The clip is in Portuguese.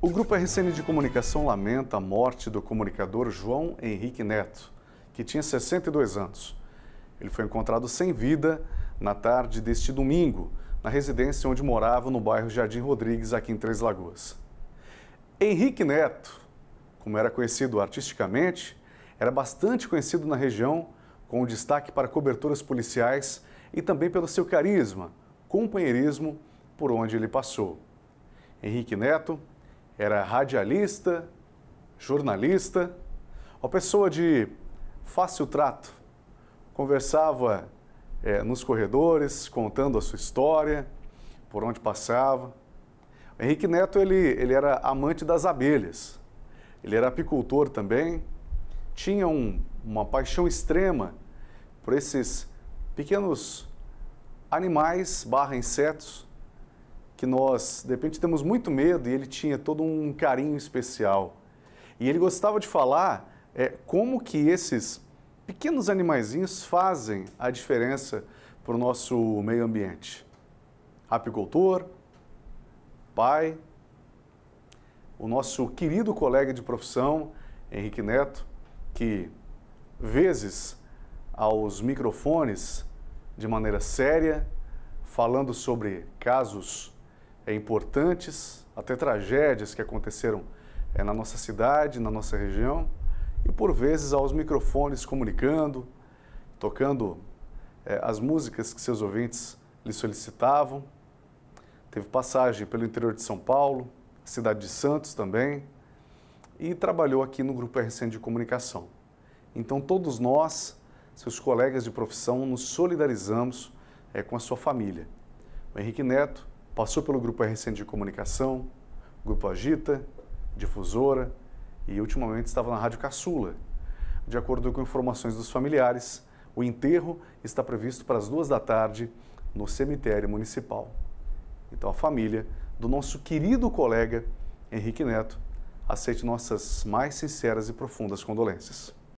O Grupo RCN de Comunicação lamenta a morte do comunicador João Henrique Neto, que tinha 62 anos. Ele foi encontrado sem vida na tarde deste domingo, na residência onde morava no bairro Jardim Rodrigues, aqui em Três Lagoas. Henrique Neto, como era conhecido artisticamente, era bastante conhecido na região, com destaque para coberturas policiais e também pelo seu carisma, companheirismo por onde ele passou. Henrique Neto era radialista, jornalista, uma pessoa de fácil trato. Conversava é, nos corredores, contando a sua história, por onde passava. O Henrique Neto ele, ele era amante das abelhas. Ele era apicultor também. Tinha um, uma paixão extrema por esses pequenos animais barra insetos que nós, de repente, temos muito medo e ele tinha todo um carinho especial. E ele gostava de falar é, como que esses pequenos animaizinhos fazem a diferença para o nosso meio ambiente. Apicultor, pai, o nosso querido colega de profissão, Henrique Neto, que, vezes, aos microfones, de maneira séria, falando sobre casos é, importantes, até tragédias que aconteceram é, na nossa cidade, na nossa região, e por vezes aos microfones comunicando, tocando é, as músicas que seus ouvintes lhe solicitavam. Teve passagem pelo interior de São Paulo, cidade de Santos também, e trabalhou aqui no Grupo RCN de Comunicação. Então, todos nós, seus colegas de profissão, nos solidarizamos é, com a sua família. O Henrique Neto Passou pelo grupo RCN de comunicação, grupo Agita, difusora e ultimamente estava na Rádio Caçula. De acordo com informações dos familiares, o enterro está previsto para as duas da tarde no cemitério municipal. Então a família do nosso querido colega Henrique Neto aceite nossas mais sinceras e profundas condolências.